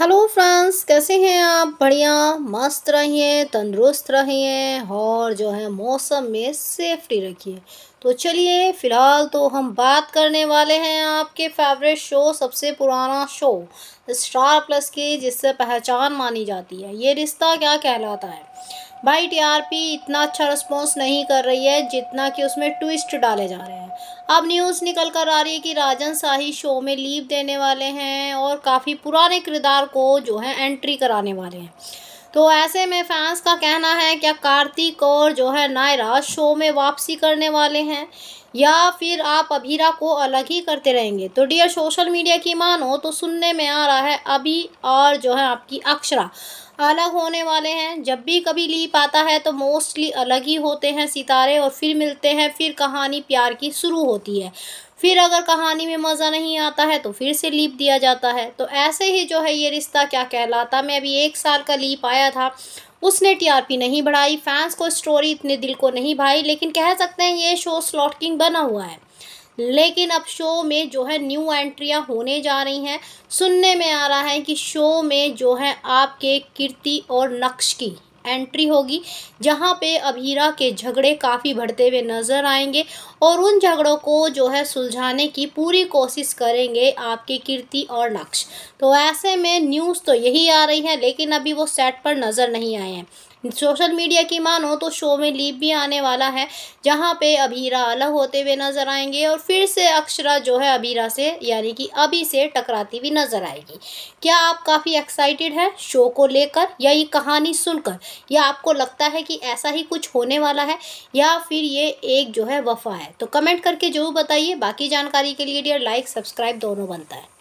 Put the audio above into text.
hello friends कैसे हैं आप बढ़िया मस्त रहिए तंदुरुस्त रहिए और जो है मौसम में सेफ्टी रखिए तो चलिए फ़िलहाल तो हम बात करने वाले हैं आपके फेवरेट शो सबसे पुराना शो स्टार प्लस की जिससे पहचान मानी जाती है ये रिश्ता क्या कहलाता है भाई टीआरपी इतना अच्छा रिस्पॉन्स नहीं कर रही है जितना कि उसमें ट्विस्ट डाले जा रहे हैं अब न्यूज़ निकल कर आ रही है कि राजन शाही शो में लीव देने वाले हैं और काफ़ी पुराने किरदार को जो है एंट्री कराने वाले हैं तो ऐसे में फैंस का कहना है क्या कार्तिक और जो है नायरा शो में वापसी करने वाले हैं या फिर आप अभीरा को अलग ही करते रहेंगे तो डियर सोशल मीडिया की मानो तो सुनने में आ रहा है अभी और जो है आपकी अक्षरा अलग होने वाले हैं जब भी कभी लीप आता है तो मोस्टली अलग ही होते हैं सितारे और फिर मिलते हैं फिर कहानी प्यार की शुरू होती है फिर अगर कहानी में मज़ा नहीं आता है तो फिर से लीप दिया जाता है तो ऐसे ही जो है ये रिश्ता क्या कहलाता मैं अभी एक साल का लीप आया था उसने टीआरपी नहीं बढ़ाई फैंस को स्टोरी इतने दिल को नहीं भाई लेकिन कह सकते हैं ये शो स्लॉट किंग बना हुआ है लेकिन अब शो में जो है न्यू एंट्रियाँ होने जा रही हैं सुनने में आ रहा है कि शो में जो है आपके कीर्ति और नक्श की एंट्री होगी जहाँ पे अबीरा के झगड़े काफ़ी बढ़ते हुए नज़र आएंगे और उन झगड़ों को जो है सुलझाने की पूरी कोशिश करेंगे आपके कीर्ति और नक्श तो ऐसे में न्यूज़ तो यही आ रही है लेकिन अभी वो सेट पर नज़र नहीं आए हैं सोशल मीडिया की मानो तो शो में लीप भी आने वाला है जहाँ पे अबीरा अलग होते हुए नज़र आएंगे और फिर से अक्षरा जो है अबीरा से यानी कि अभी से टकराती हुई नज़र आएगी क्या आप काफ़ी एक्साइटेड हैं शो को लेकर या ये कहानी सुनकर या आपको लगता है कि ऐसा ही कुछ होने वाला है या फिर ये एक जो है वफा है तो कमेंट करके जरूर बताइए बाकी जानकारी के लिए डियर लाइक सब्सक्राइब दोनों बनता है